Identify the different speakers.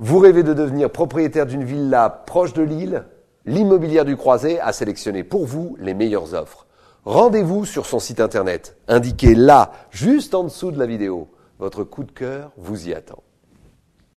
Speaker 1: Vous rêvez de devenir propriétaire d'une villa proche de Lille L'immobilière du Croisé a sélectionné pour vous les meilleures offres. Rendez-vous sur son site internet, indiqué là, juste en dessous de la vidéo. Votre coup de cœur vous y attend.